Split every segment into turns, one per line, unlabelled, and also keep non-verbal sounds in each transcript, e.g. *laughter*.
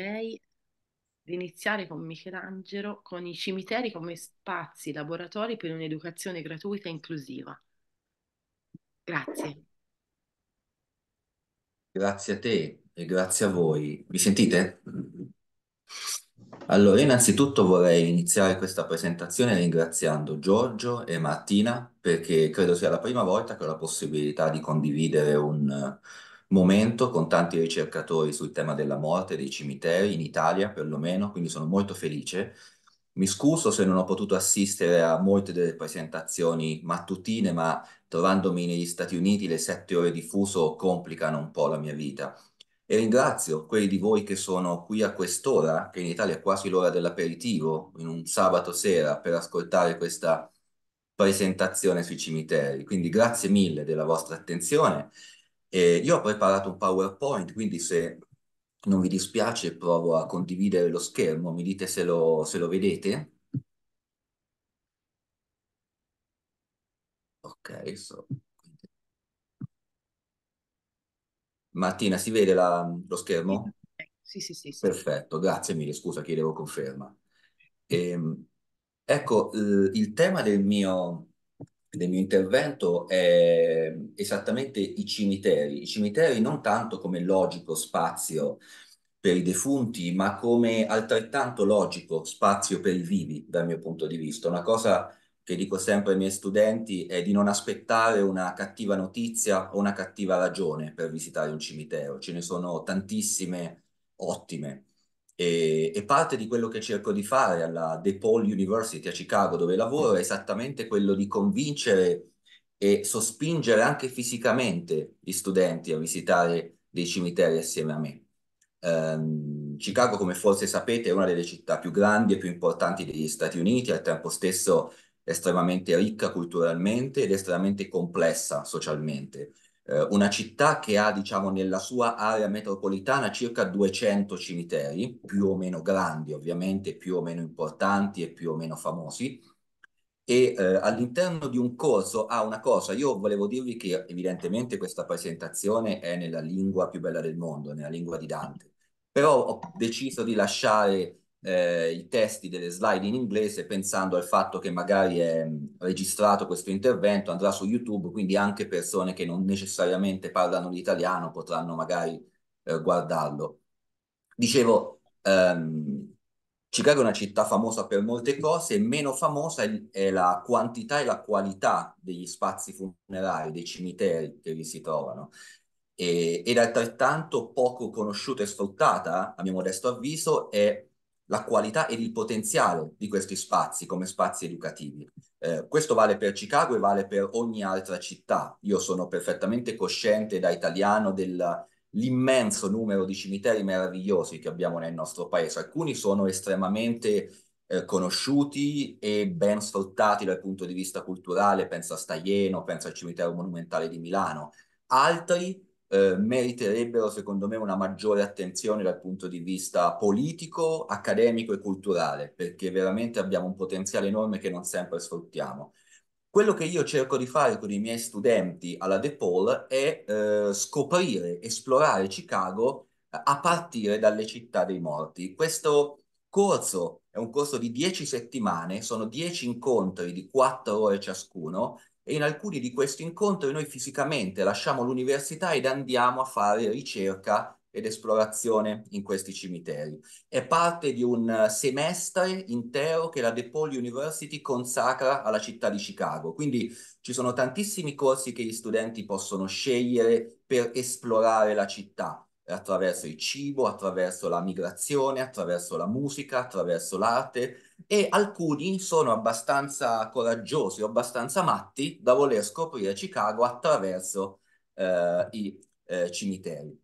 lei di iniziare con Michelangelo con i cimiteri come spazi laboratori per un'educazione gratuita e inclusiva. Grazie.
Grazie a te e grazie a voi. Mi sentite? Allora, innanzitutto vorrei iniziare questa presentazione ringraziando Giorgio e Martina perché credo sia la prima volta che ho la possibilità di condividere un, momento con tanti ricercatori sul tema della morte, dei cimiteri, in Italia perlomeno, quindi sono molto felice. Mi scuso se non ho potuto assistere a molte delle presentazioni mattutine, ma trovandomi negli Stati Uniti le sette ore di fuso complicano un po' la mia vita. E ringrazio quelli di voi che sono qui a quest'ora, che in Italia è quasi l'ora dell'aperitivo, in un sabato sera, per ascoltare questa presentazione sui cimiteri. Quindi grazie mille della vostra attenzione eh, io ho preparato un PowerPoint, quindi se non vi dispiace provo a condividere lo schermo, mi dite se lo, se lo vedete. Ok, so. Martina, si vede la, lo schermo? Sì, sì, sì, sì. Perfetto, grazie mille, scusa, chiedevo conferma. Ehm, ecco, il tema del mio del mio intervento è esattamente i cimiteri, i cimiteri non tanto come logico spazio per i defunti, ma come altrettanto logico spazio per i vivi dal mio punto di vista. Una cosa che dico sempre ai miei studenti è di non aspettare una cattiva notizia o una cattiva ragione per visitare un cimitero, ce ne sono tantissime ottime. E, e, parte di quello che cerco di fare alla DePaul University a Chicago, dove lavoro, è esattamente quello di convincere e sospingere anche fisicamente gli studenti a visitare dei cimiteri assieme a me. Um, Chicago, come forse sapete, è una delle città più grandi e più importanti degli Stati Uniti, al tempo stesso estremamente ricca culturalmente ed estremamente complessa socialmente eh, una città che ha, diciamo, nella sua area metropolitana circa 200 cimiteri, più o meno grandi ovviamente, più o meno importanti e più o meno famosi, e eh, all'interno di un corso ha ah, una cosa, io volevo dirvi che evidentemente questa presentazione è nella lingua più bella del mondo, nella lingua di Dante, però ho deciso di lasciare eh, i testi delle slide in inglese pensando al fatto che magari è mm, registrato questo intervento, andrà su YouTube, quindi anche persone che non necessariamente parlano l'italiano potranno magari eh, guardarlo. Dicevo, ehm, Chicago è una città famosa per molte cose, meno famosa è la quantità e la qualità degli spazi funerari, dei cimiteri che vi si trovano ed altrettanto poco conosciuta e sfruttata, a mio modesto avviso, è la qualità ed il potenziale di questi spazi come spazi educativi. Eh, questo vale per Chicago e vale per ogni altra città. Io sono perfettamente cosciente da italiano dell'immenso numero di cimiteri meravigliosi che abbiamo nel nostro paese. Alcuni sono estremamente eh, conosciuti e ben sfruttati dal punto di vista culturale, penso a Staglieno, penso al cimitero monumentale di Milano. Altri eh, meriterebbero secondo me una maggiore attenzione dal punto di vista politico, accademico e culturale, perché veramente abbiamo un potenziale enorme che non sempre sfruttiamo. Quello che io cerco di fare con i miei studenti alla DePaul è eh, scoprire, esplorare Chicago eh, a partire dalle città dei morti. Questo corso è un corso di 10 settimane, sono 10 incontri di 4 ore ciascuno, e in alcuni di questi incontri noi fisicamente lasciamo l'università ed andiamo a fare ricerca ed esplorazione in questi cimiteri. È parte di un semestre intero che la DePaul University consacra alla città di Chicago, quindi ci sono tantissimi corsi che gli studenti possono scegliere per esplorare la città attraverso il cibo, attraverso la migrazione, attraverso la musica, attraverso l'arte e alcuni sono abbastanza coraggiosi o abbastanza matti da voler scoprire Chicago attraverso eh, i eh, cimiteri.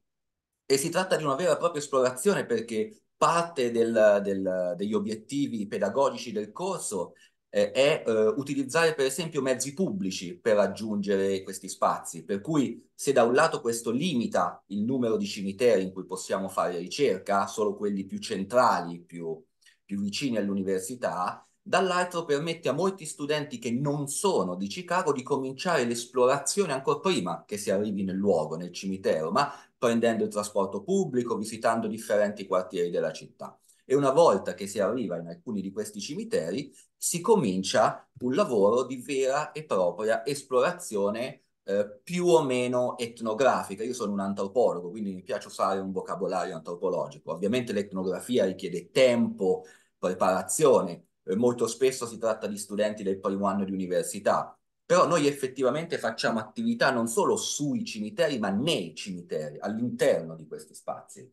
E si tratta di una vera e propria esplorazione perché parte del, del, degli obiettivi pedagogici del corso eh, è eh, utilizzare per esempio mezzi pubblici per raggiungere questi spazi, per cui se da un lato questo limita il numero di cimiteri in cui possiamo fare ricerca, solo quelli più centrali, più, più vicini all'università, dall'altro permette a molti studenti che non sono di Chicago di cominciare l'esplorazione ancora prima che si arrivi nel luogo, nel cimitero, ma prendendo il trasporto pubblico, visitando differenti quartieri della città e una volta che si arriva in alcuni di questi cimiteri si comincia un lavoro di vera e propria esplorazione eh, più o meno etnografica. Io sono un antropologo, quindi mi piace usare un vocabolario antropologico. Ovviamente l'etnografia richiede tempo, preparazione, eh, molto spesso si tratta di studenti del primo anno di università, però noi effettivamente facciamo attività non solo sui cimiteri, ma nei cimiteri, all'interno di questi spazi.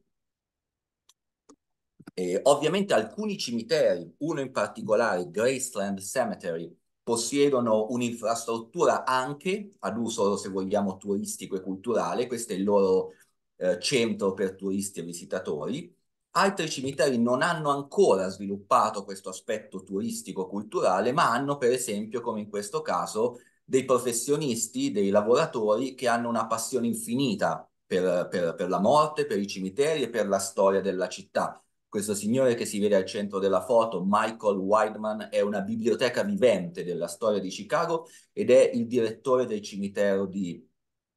Eh, ovviamente alcuni cimiteri, uno in particolare, Graceland Cemetery, possiedono un'infrastruttura anche ad uso, se vogliamo, turistico e culturale, questo è il loro eh, centro per turisti e visitatori. Altri cimiteri non hanno ancora sviluppato questo aspetto turistico-culturale, ma hanno, per esempio, come in questo caso, dei professionisti, dei lavoratori che hanno una passione infinita per, per, per la morte, per i cimiteri e per la storia della città questo signore che si vede al centro della foto, Michael Wideman, è una biblioteca vivente della storia di Chicago ed è il direttore del cimitero di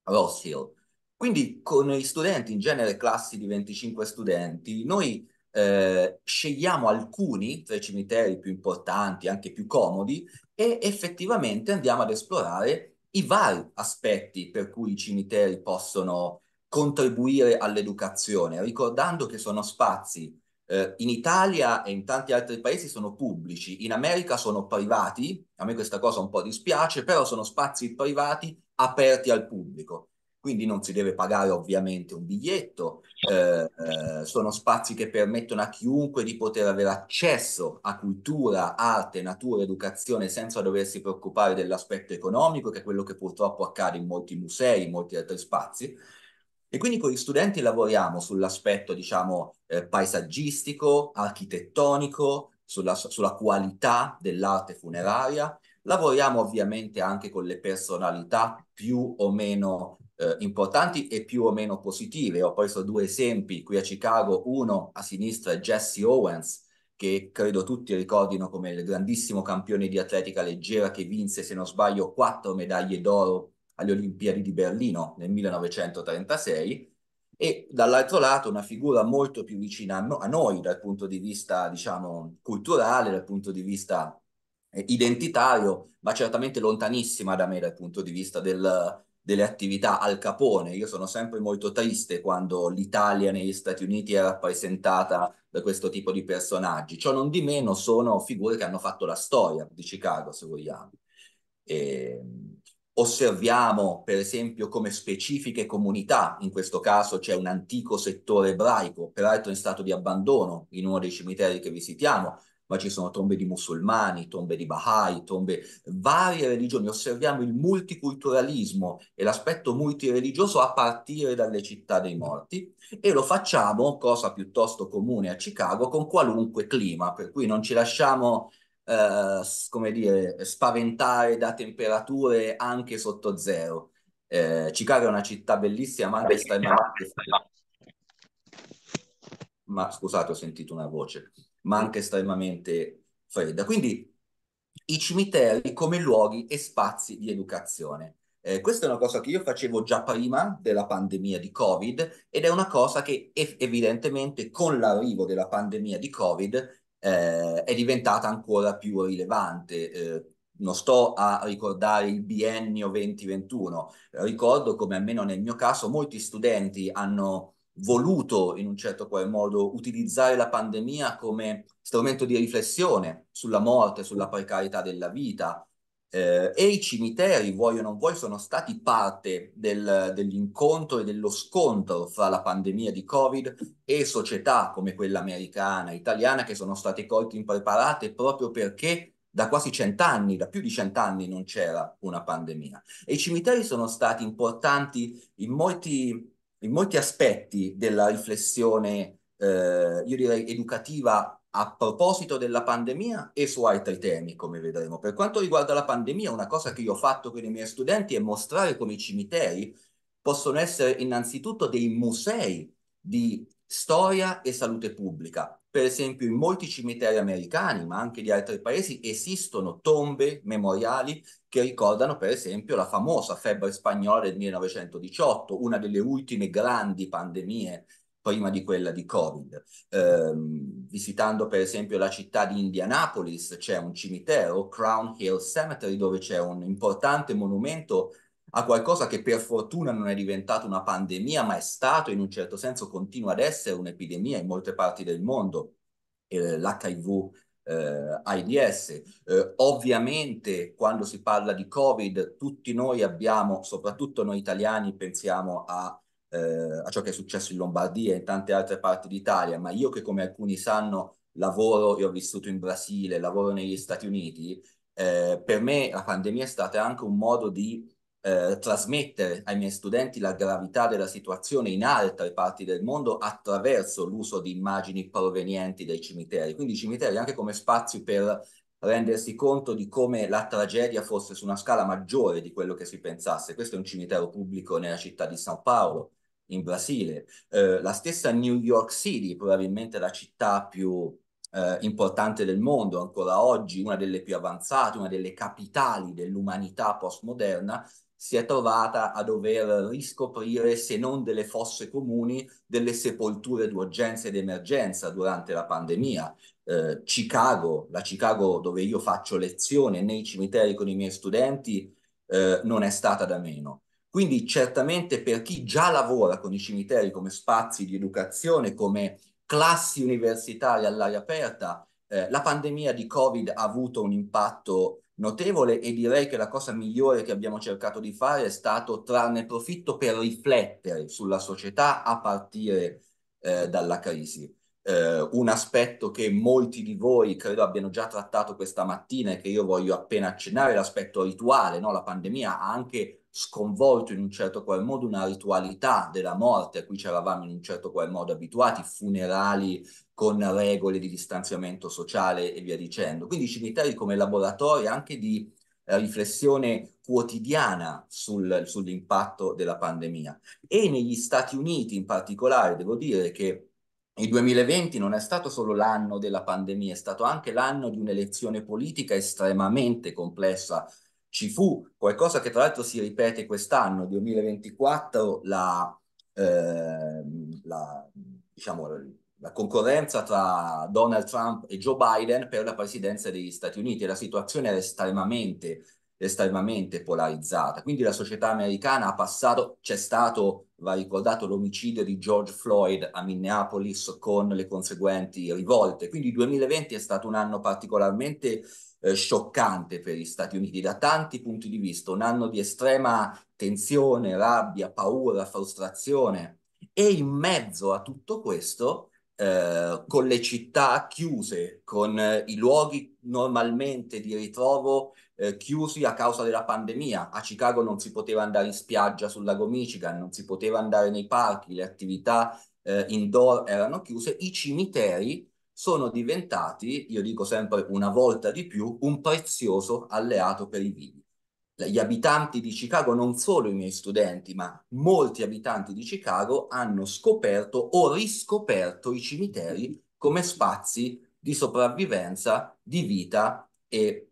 Ross Hill. Quindi con gli studenti, in genere classi di 25 studenti, noi eh, scegliamo alcuni tra i cimiteri più importanti, anche più comodi, e effettivamente andiamo ad esplorare i vari aspetti per cui i cimiteri possono contribuire all'educazione, ricordando che sono spazi eh, in Italia e in tanti altri paesi sono pubblici, in America sono privati, a me questa cosa un po' dispiace, però sono spazi privati aperti al pubblico. Quindi non si deve pagare ovviamente un biglietto, eh, eh, sono spazi che permettono a chiunque di poter avere accesso a cultura, arte, natura, educazione senza doversi preoccupare dell'aspetto economico, che è quello che purtroppo accade in molti musei, in molti altri spazi. E quindi con gli studenti lavoriamo sull'aspetto, diciamo, eh, paesaggistico, architettonico, sulla, sulla qualità dell'arte funeraria. Lavoriamo ovviamente anche con le personalità più o meno eh, importanti e più o meno positive. Ho preso due esempi qui a Chicago, uno a sinistra è Jesse Owens, che credo tutti ricordino come il grandissimo campione di atletica leggera che vinse, se non sbaglio, quattro medaglie d'oro alle Olimpiadi di Berlino nel 1936 e dall'altro lato una figura molto più vicina a, no- a noi dal punto di vista, diciamo, culturale, dal punto di vista eh, identitario, ma certamente lontanissima da me dal punto di vista del, delle attività al capone. Io sono sempre molto triste quando l'Italia negli Stati Uniti è rappresentata da questo tipo di personaggi. Ciò non di meno sono figure che hanno fatto la storia di Chicago, se vogliamo. E, ehm, Osserviamo, per esempio, come specifiche comunità, in questo caso c'è un antico settore ebraico, peraltro in stato di abbandono in uno dei cimiteri che visitiamo, ma ci sono tombe di musulmani, tombe di Baha'i, tombe varie religioni. Osserviamo il multiculturalismo e l'aspetto multireligioso a partire dalle città dei morti e lo facciamo, cosa piuttosto comune a Chicago, con qualunque clima, per cui non ci lasciamo eh, come dire, spaventare da temperature anche sotto zero. Eh, Chicago è una città bellissima, ma anche estremamente fredda. Ma scusate, ho sentito una voce, ma anche estremamente fredda. Quindi i cimiteri come luoghi e spazi di educazione. Eh, questa è una cosa che io facevo già prima della pandemia di Covid ed è una cosa che ev- evidentemente con l'arrivo della pandemia di Covid eh, è diventata ancora più rilevante. Eh, non sto a ricordare il biennio 2021, ricordo come almeno nel mio caso molti studenti hanno voluto in un certo qual modo utilizzare la pandemia come strumento di riflessione sulla morte, sulla precarietà della vita, eh, e i cimiteri, vuoi o non vuoi, sono stati parte del, dell'incontro e dello scontro fra la pandemia di Covid e società come quella americana, italiana, che sono state colte impreparate proprio perché da quasi cent'anni, da più di cent'anni non c'era una pandemia. E i cimiteri sono stati importanti in molti, in molti aspetti della riflessione, eh, io direi, educativa a proposito della pandemia e su altri temi, come vedremo. Per quanto riguarda la pandemia, una cosa che io ho fatto con i miei studenti è mostrare come i cimiteri possono essere innanzitutto dei musei di storia e salute pubblica. Per esempio, in molti cimiteri americani, ma anche di altri paesi, esistono tombe memoriali che ricordano, per esempio, la famosa febbre spagnola del 1918, una delle ultime grandi pandemie prima di quella di Covid. Eh, visitando per esempio la città di Indianapolis c'è un cimitero, Crown Hill Cemetery, dove c'è un importante monumento a qualcosa che per fortuna non è diventato una pandemia, ma è stato in un certo senso continua ad essere un'epidemia in molte parti del mondo, l'HIV eh, AIDS. Eh, eh, ovviamente quando si parla di Covid tutti noi abbiamo, soprattutto noi italiani, pensiamo a eh, a ciò che è successo in Lombardia e in tante altre parti d'Italia, ma io che come alcuni sanno lavoro e ho vissuto in Brasile, lavoro negli Stati Uniti, eh, per me la pandemia è stata anche un modo di eh, trasmettere ai miei studenti la gravità della situazione in altre parti del mondo attraverso l'uso di immagini provenienti dai cimiteri. Quindi i cimiteri anche come spazi per rendersi conto di come la tragedia fosse su una scala maggiore di quello che si pensasse. Questo è un cimitero pubblico nella città di San Paolo, in Brasile, eh, la stessa New York City, probabilmente la città più eh, importante del mondo ancora oggi, una delle più avanzate, una delle capitali dell'umanità postmoderna, si è trovata a dover riscoprire, se non delle fosse comuni, delle sepolture d'urgenza ed emergenza durante la pandemia. Eh, Chicago, la Chicago dove io faccio lezione nei cimiteri con i miei studenti, eh, non è stata da meno. Quindi certamente per chi già lavora con i cimiteri come spazi di educazione, come classi universitarie all'aria aperta, eh, la pandemia di Covid ha avuto un impatto notevole e direi che la cosa migliore che abbiamo cercato di fare è stato trarne profitto per riflettere sulla società a partire eh, dalla crisi eh, un aspetto che molti di voi credo abbiano già trattato questa mattina e che io voglio appena accennare, l'aspetto rituale, no? la pandemia ha anche sconvolto in un certo qual modo una ritualità della morte a cui ci eravamo in un certo qual modo abituati, funerali con regole di distanziamento sociale e via dicendo. Quindi cimiteri come laboratorio anche di riflessione quotidiana sul, sull'impatto della pandemia. E negli Stati Uniti in particolare, devo dire che il 2020 non è stato solo l'anno della pandemia, è stato anche l'anno di un'elezione politica estremamente complessa. Ci fu qualcosa che tra l'altro si ripete quest'anno, 2024, la, eh, la, diciamo, la concorrenza tra Donald Trump e Joe Biden per la presidenza degli Stati Uniti la situazione era estremamente, estremamente polarizzata. Quindi la società americana ha passato, c'è stato va ricordato l'omicidio di George Floyd a Minneapolis con le conseguenti rivolte. Quindi il 2020 è stato un anno particolarmente eh, scioccante per gli Stati Uniti da tanti punti di vista, un anno di estrema tensione, rabbia, paura, frustrazione e in mezzo a tutto questo eh, con le città chiuse, con eh, i luoghi normalmente di ritrovo eh, chiusi a causa della pandemia. A Chicago non si poteva andare in spiaggia sul lago Michigan, non si poteva andare nei parchi, le attività eh, indoor erano chiuse, i cimiteri sono diventati, io dico sempre una volta di più, un prezioso alleato per i vivi. Gli abitanti di Chicago, non solo i miei studenti, ma molti abitanti di Chicago hanno scoperto o riscoperto i cimiteri come spazi di sopravvivenza, di vita e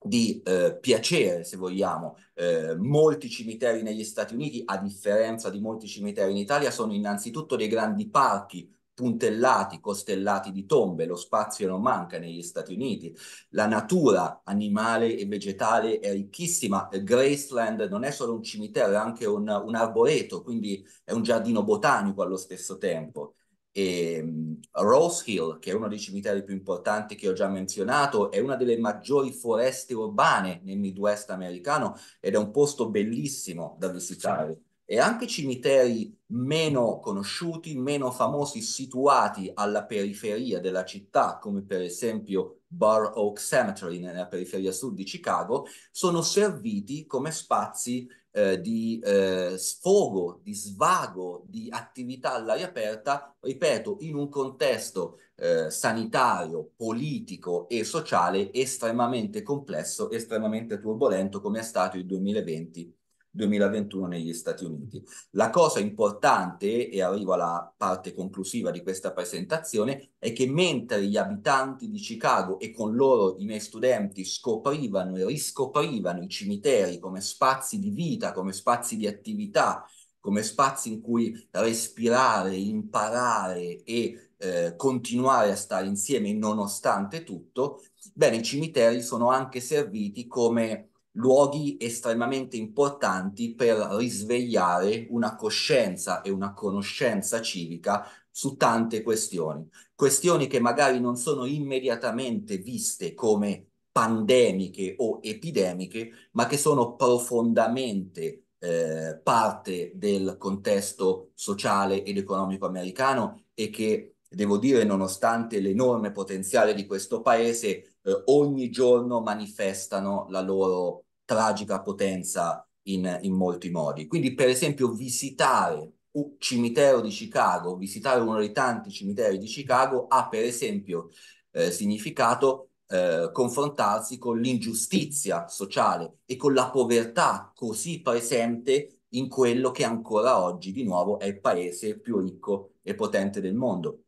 di eh, piacere, se vogliamo. Eh, molti cimiteri negli Stati Uniti, a differenza di molti cimiteri in Italia, sono innanzitutto dei grandi parchi puntellati, costellati di tombe, lo spazio non manca negli Stati Uniti, la natura animale e vegetale è ricchissima, Graceland non è solo un cimitero, è anche un, un arboreto, quindi è un giardino botanico allo stesso tempo. E ehm, Rose Hill, che è uno dei cimiteri più importanti che ho già menzionato, è una delle maggiori foreste urbane nel Midwest americano ed è un posto bellissimo da visitare. E anche cimiteri meno conosciuti, meno famosi, situati alla periferia della città, come per esempio Bar Oak Cemetery nella periferia sud di Chicago, sono serviti come spazi eh, di eh, sfogo, di svago, di attività all'aria aperta, ripeto, in un contesto eh, sanitario, politico e sociale estremamente complesso, estremamente turbolento come è stato il 2020 2021 negli Stati Uniti. La cosa importante, e arrivo alla parte conclusiva di questa presentazione, è che mentre gli abitanti di Chicago e con loro i miei studenti scoprivano e riscoprivano i cimiteri come spazi di vita, come spazi di attività, come spazi in cui respirare, imparare e eh, continuare a stare insieme nonostante tutto, bene, i cimiteri sono anche serviti come luoghi estremamente importanti per risvegliare una coscienza e una conoscenza civica su tante questioni, questioni che magari non sono immediatamente viste come pandemiche o epidemiche, ma che sono profondamente eh, parte del contesto sociale ed economico americano e che, devo dire, nonostante l'enorme potenziale di questo paese, eh, ogni giorno manifestano la loro tragica potenza in, in molti modi. Quindi, per esempio, visitare un cimitero di Chicago, visitare uno dei tanti cimiteri di Chicago, ha per esempio eh, significato eh, confrontarsi con l'ingiustizia sociale e con la povertà così presente in quello che ancora oggi di nuovo è il paese più ricco e potente del mondo.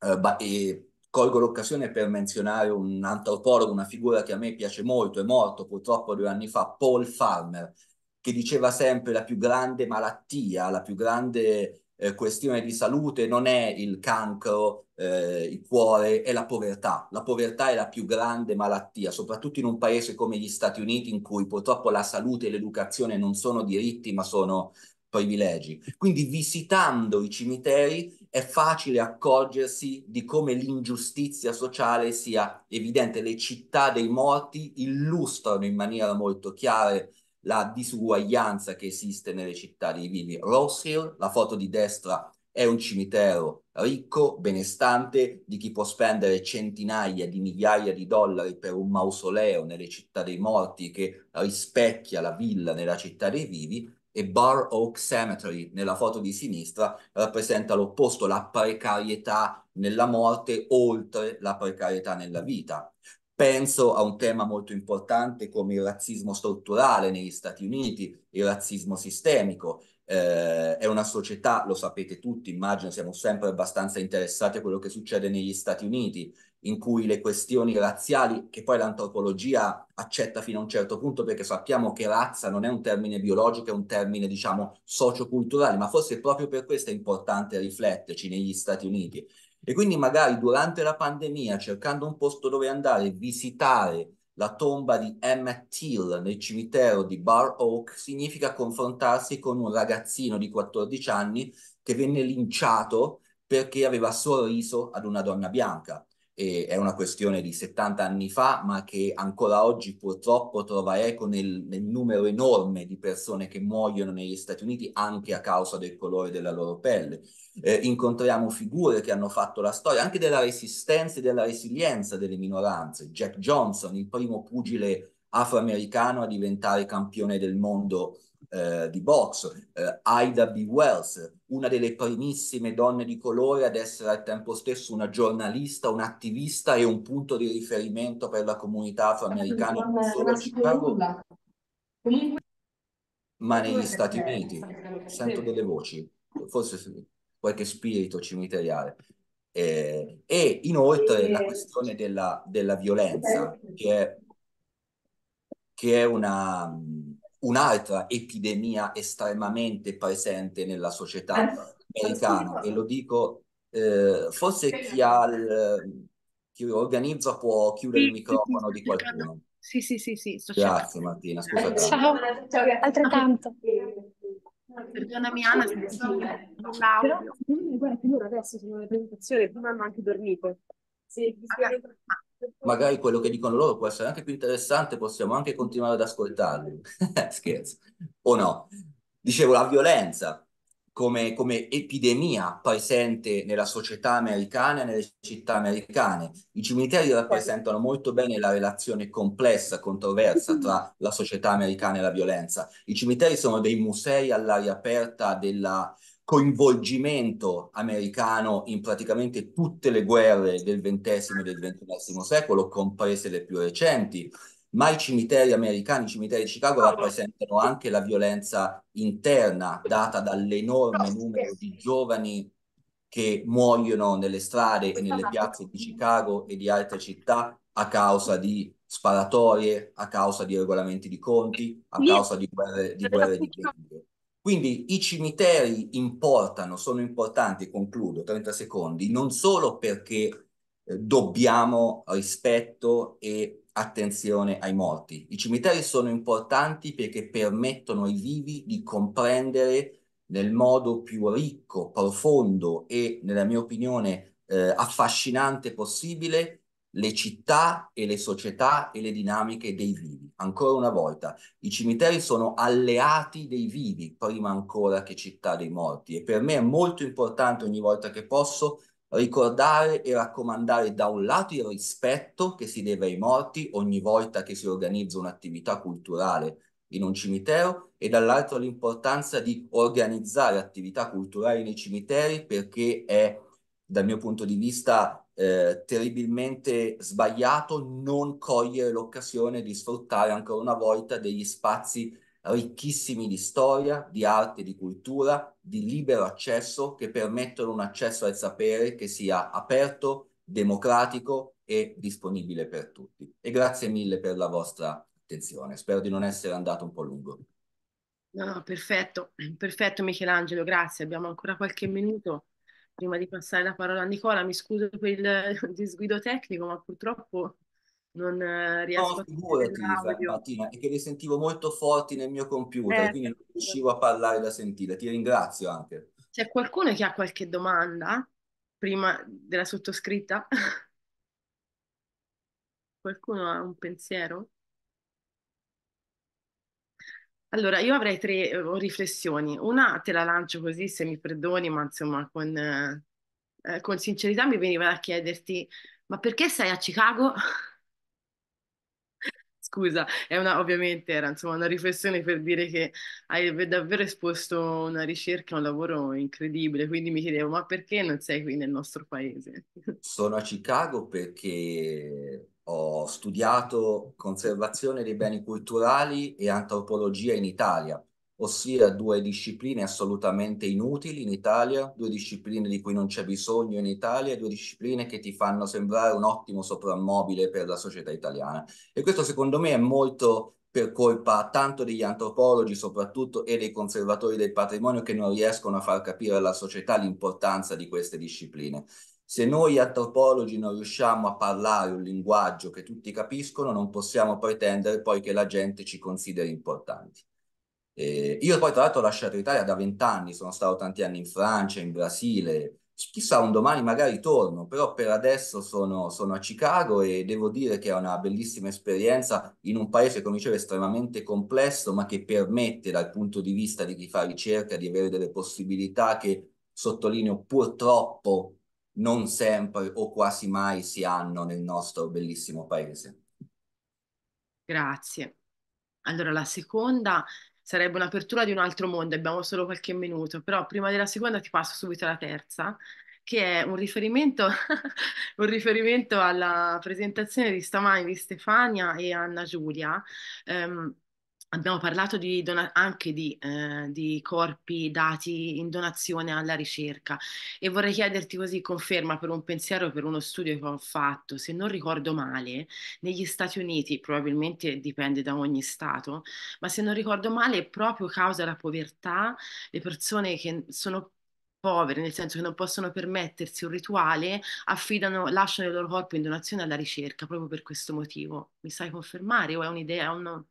Eh, e Colgo l'occasione per menzionare un antropologo, una figura che a me piace molto, è morto purtroppo due anni fa, Paul Farmer, che diceva sempre la più grande malattia, la più grande eh, questione di salute non è il cancro, eh, il cuore, è la povertà. La povertà è la più grande malattia, soprattutto in un paese come gli Stati Uniti in cui purtroppo la salute e l'educazione non sono diritti ma sono privilegi. Quindi visitando i cimiteri è facile accorgersi di come l'ingiustizia sociale sia evidente. Le città dei morti illustrano in maniera molto chiara la disuguaglianza che esiste nelle città dei vivi. Rose Hill, la foto di destra, è un cimitero ricco, benestante, di chi può spendere centinaia di migliaia di dollari per un mausoleo nelle città dei morti che rispecchia la villa nella città dei vivi, e Bar Oak Cemetery nella foto di sinistra rappresenta l'opposto, la precarietà nella morte oltre la precarietà nella vita. Penso a un tema molto importante come il razzismo strutturale negli Stati Uniti, il razzismo sistemico, eh, è una società, lo sapete tutti, immagino, siamo sempre abbastanza interessati a quello che succede negli Stati Uniti, in cui le questioni razziali, che poi l'antropologia accetta fino a un certo punto, perché sappiamo che razza non è un termine biologico, è un termine, diciamo, socioculturale, ma forse proprio per questo è importante rifletterci negli Stati Uniti. E quindi magari durante la pandemia, cercando un posto dove andare, visitare la tomba di Emmett Till nel cimitero di Bar Oak significa confrontarsi con un ragazzino di 14 anni che venne linciato perché aveva sorriso ad una donna bianca eh, è una questione di 70 anni fa, ma che ancora oggi purtroppo trova eco nel, nel numero enorme di persone che muoiono negli Stati Uniti anche a causa del colore della loro pelle. Eh, incontriamo figure che hanno fatto la storia anche della resistenza e della resilienza delle minoranze. Jack Johnson, il primo pugile afroamericano a diventare campione del mondo eh, di box, eh, Ida B. Wells, una delle primissime donne di colore ad essere al tempo stesso una giornalista, un attivista e un punto di riferimento per la comunità afroamericana non solo a Chicago, ma negli Stati Uniti. Sento delle voci, forse qualche spirito cimiteriale. Eh, e inoltre la eh, questione della, della violenza, eh, che è, che è una un'altra epidemia estremamente presente nella società eh, americana e lo dico eh, forse chi, ha il, chi organizza può chiudere il microfono di certo. qualcuno.
Sì, sì, sì, sì. Sto certo. Grazie cercando.
Martina, scusa. Eh, ciao,
altrettanto. Perdonami Anna, se Guarda che loro adesso sono nella presentazione, prima hanno anche dormito. Sì, ah, ah
magari quello che dicono loro può essere anche più interessante, possiamo anche continuare ad ascoltarli. *laughs* Scherzo, o no? Dicevo, la violenza come, come, epidemia presente nella società americana e nelle città americane. I cimiteri rappresentano molto bene la relazione complessa, controversa *laughs* tra la società americana e la violenza. I cimiteri sono dei musei all'aria aperta della coinvolgimento americano in praticamente tutte le guerre del XX e del XXI secolo, comprese le più recenti, ma i cimiteri americani, i cimiteri di Chicago rappresentano anche la violenza interna data dall'enorme numero di giovani che muoiono nelle strade e nelle piazze di Chicago e di altre città a causa di sparatorie, a causa di regolamenti di conti, a causa di guerre di, guerre di genere. Quindi i cimiteri importano, sono importanti, concludo, 30 secondi, non solo perché eh, dobbiamo rispetto e attenzione ai morti. I cimiteri sono importanti perché permettono ai vivi di comprendere nel modo più ricco, profondo e, nella mia opinione, eh, affascinante possibile le città e le società e le dinamiche dei vivi. Ancora una volta, i cimiteri sono alleati dei vivi prima ancora che città dei morti e per me è molto importante ogni volta che posso ricordare e raccomandare da un lato il rispetto che si deve ai morti ogni volta che si organizza un'attività culturale in un cimitero e dall'altro l'importanza di organizzare attività culturali nei cimiteri perché è dal mio punto di vista eh, terribilmente sbagliato non cogliere l'occasione di sfruttare ancora una volta degli spazi ricchissimi di storia, di arte, di cultura, di libero accesso che permettono un accesso al sapere che sia aperto, democratico e disponibile per tutti. E grazie mille per la vostra attenzione. Spero di non essere andato un po' lungo.
No, perfetto, perfetto Michelangelo, grazie. Abbiamo ancora qualche minuto prima di passare la parola a Nicola, mi scuso per il *laughs* disguido tecnico, ma purtroppo non eh, riesco no, a figurati,
Martina, è che li sentivo molto forti nel mio computer, eh, quindi non riuscivo a parlare da sentire. Ti ringrazio anche.
C'è qualcuno che ha qualche domanda prima della sottoscritta? *laughs* Qualcuno ha un pensiero? Allora, io avrei tre uhm, riflessioni. Una te la lancio così, se mi perdoni, ma insomma, con, eh, con sincerità mi veniva da chiederti, ma perché sei a Chicago? *laughs* Scusa, è una, ovviamente era insomma, una riflessione per dire che hai davvero esposto una ricerca, un lavoro incredibile, quindi mi chiedevo, ma perché non sei qui nel nostro paese?
Sono a Chicago perché ho studiato conservazione dei beni culturali e antropologia in Italia, ossia due discipline assolutamente inutili in Italia, due discipline di cui non c'è bisogno in Italia, due discipline che ti fanno sembrare un ottimo soprammobile per la società italiana. E questo secondo me è molto per colpa tanto degli antropologi soprattutto e dei conservatori del patrimonio che non riescono a far capire alla società l'importanza di queste discipline. Se noi antropologi non riusciamo a parlare un linguaggio che tutti capiscono, non possiamo pretendere poi che la gente ci consideri importanti. Eh, io poi tra l'altro ho lasciato l'Italia da vent'anni, sono stato tanti anni in Francia, in Brasile, chissà un domani magari torno, però per adesso sono, sono, a Chicago e devo dire che è una bellissima esperienza in un paese, come dicevo, estremamente complesso, ma che permette dal punto di vista di chi fa ricerca di avere delle possibilità che, sottolineo, purtroppo non sempre o quasi mai si hanno nel nostro bellissimo paese.
Grazie. Allora, la seconda sarebbe un'apertura di un altro mondo, abbiamo solo qualche minuto, però prima della seconda ti passo subito alla terza, che è un riferimento, *laughs* un riferimento alla presentazione di stamani di Stefania e Anna Giulia. Um, Abbiamo parlato di dona- anche di, eh, di, corpi dati in donazione alla ricerca e vorrei chiederti così conferma per un pensiero, per uno studio che ho fatto. Se non ricordo male, negli Stati Uniti, probabilmente dipende da ogni Stato, ma se non ricordo male, proprio causa la povertà, le persone che sono povere, nel senso che non possono permettersi un rituale, affidano, lasciano il loro corpo in donazione alla ricerca proprio per questo motivo. Mi sai confermare o è un'idea o no?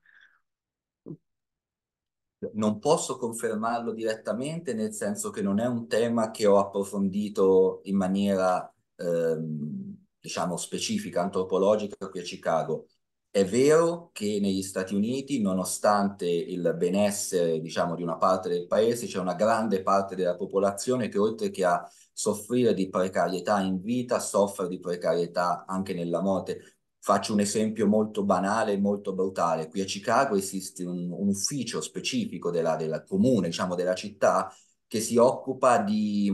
Non posso confermarlo direttamente, nel senso che non è un tema che ho approfondito in maniera, ehm, diciamo, specifica, antropologica qui a Chicago. È vero che negli Stati Uniti, nonostante il benessere, diciamo, di una parte del paese, c'è una grande parte della popolazione che oltre che a soffrire di precarietà in vita, soffre di precarietà anche nella morte. Faccio un esempio molto banale e molto brutale. Qui a Chicago esiste un, un ufficio specifico della, della, comune, diciamo della città, che si occupa di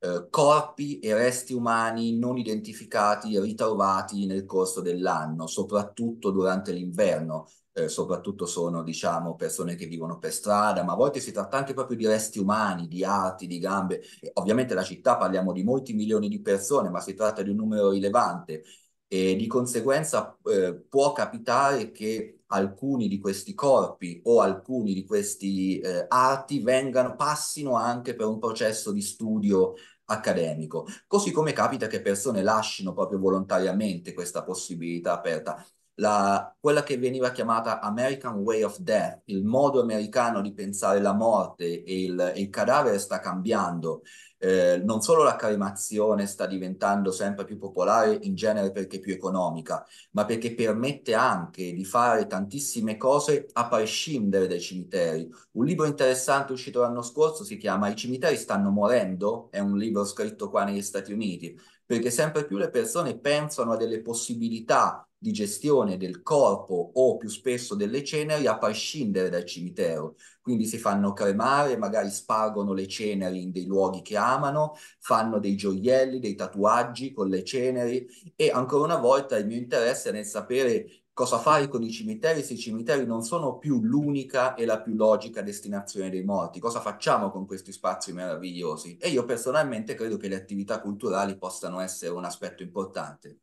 eh, corpi e resti umani non identificati ritrovati nel corso dell'anno, soprattutto durante l'inverno. Eh, soprattutto sono, diciamo, persone che vivono per strada, ma a volte si tratta anche proprio di resti umani, di arti, di gambe. E ovviamente la città parliamo di molti milioni di persone, ma si tratta di un numero rilevante e di conseguenza eh, può capitare che alcuni di questi corpi o alcuni di questi eh, arti vengano, passino anche per un processo di studio accademico, così come capita che persone lasciano proprio volontariamente questa possibilità aperta. La, quella che veniva chiamata American Way of Death, il modo americano di pensare la morte e il, il cadavere sta cambiando eh, non solo la cremazione sta diventando sempre più popolare in genere perché più economica, ma perché permette anche di fare tantissime cose a prescindere dai cimiteri. Un libro interessante uscito l'anno scorso si chiama I cimiteri stanno morendo, è un libro scritto qua negli Stati Uniti, perché sempre più le persone pensano a delle possibilità di gestione del corpo o più spesso delle ceneri a prescindere dal cimitero. Quindi si fanno cremare, magari spargono le ceneri in dei luoghi che amano, fanno dei gioielli, dei tatuaggi con le ceneri e ancora una volta il mio interesse è nel sapere cosa fare con i cimiteri se i cimiteri non sono più l'unica e la più logica destinazione dei morti, cosa facciamo con questi spazi meravigliosi? E io personalmente credo che le attività culturali possano essere un aspetto importante.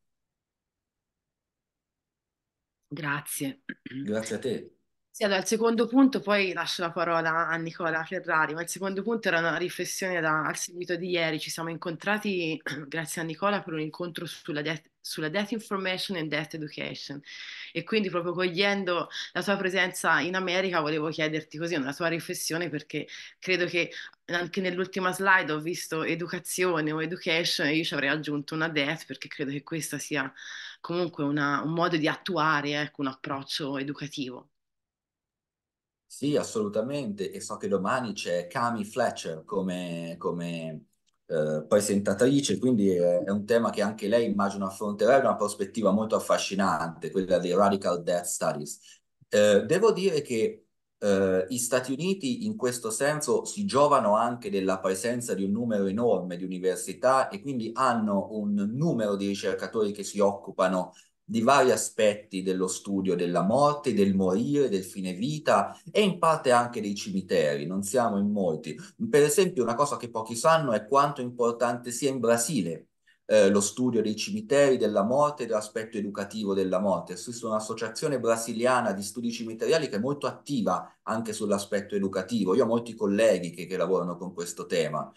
Grazie. Grazie a te.
Sì, allora, il secondo punto, poi lascio la parola a Nicola Ferrari, ma il secondo punto era una riflessione da, al seguito di ieri. Ci siamo incontrati, *clears throat* grazie a Nicola, per un incontro sulla, diet- sulla death information and death education. E quindi proprio cogliendo la tua presenza in America volevo chiederti così una sua riflessione perché credo che anche nell'ultima slide ho visto educazione o education e io ci avrei aggiunto una death perché credo che questa sia comunque una, un modo di attuare ecco, un approccio educativo.
Sì, assolutamente, e so che domani c'è Cami Fletcher come, come eh, presentatrice, quindi è, è, un tema che anche lei immagino affronterà da una prospettiva molto affascinante, quella dei Radical Death Studies. Eh, devo dire che eh, gli Stati Uniti in questo senso si giovano anche della presenza di un numero enorme di università e quindi hanno un numero di ricercatori che si occupano di vari aspetti dello studio della morte, del morire, del fine vita e in parte anche dei cimiteri, non siamo in molti. Per esempio una cosa che pochi sanno è quanto importante sia in Brasile eh, lo studio dei cimiteri, della morte e dell'aspetto educativo della morte. Esiste un'associazione brasiliana di studi cimiteriali che è molto attiva anche sull'aspetto educativo. Io ho molti colleghi che, che lavorano con questo tema.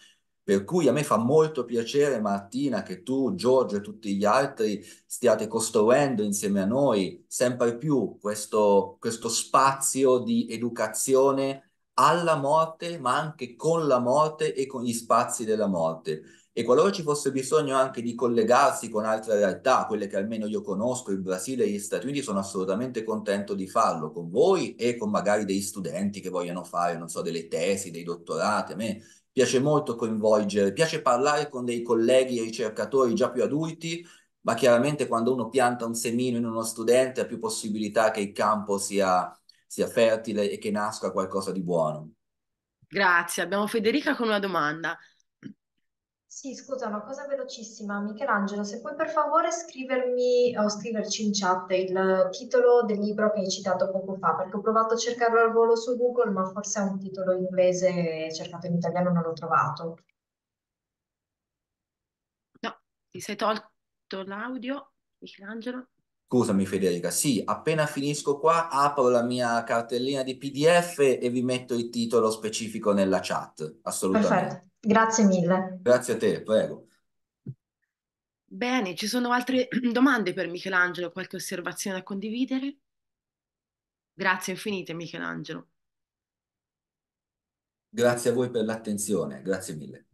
Per cui a me fa molto piacere, Martina, che tu, Giorgio e tutti gli altri stiate costruendo insieme a noi sempre più questo, questo spazio di educazione alla morte, ma anche con la morte e con gli spazi della morte. E qualora ci fosse bisogno anche di collegarsi con altre realtà, quelle che almeno io conosco, il Brasile e gli Stati Uniti, sono assolutamente contento di farlo con voi e con magari dei studenti che vogliono fare, non so, delle tesi, dei dottorati. A me piace molto coinvolgere, piace parlare con dei colleghi ricercatori già più adulti, ma chiaramente quando uno pianta un semino in uno studente ha più possibilità che il campo sia, sia fertile e che nasca qualcosa di buono. Grazie, abbiamo Federica con una domanda. Sì, scusa, una cosa velocissima. Michelangelo, se puoi per favore scrivermi o scriverci in chat il titolo del libro che hai citato poco fa, perché ho provato a cercarlo al volo su Google, ma forse è un titolo inglese cercato in italiano non l'ho trovato.
No, ti sei tolto l'audio, Michelangelo?
Scusami Federica, sì, appena finisco qua apro la mia cartellina di PDF e vi metto il titolo specifico nella chat, assolutamente. Perfetto. Grazie mille. Grazie a te, prego.
Bene, ci sono altre *clears throat* domande per Michelangelo, qualche osservazione da condividere? Grazie infinite Michelangelo.
Grazie a voi per l'attenzione, grazie mille.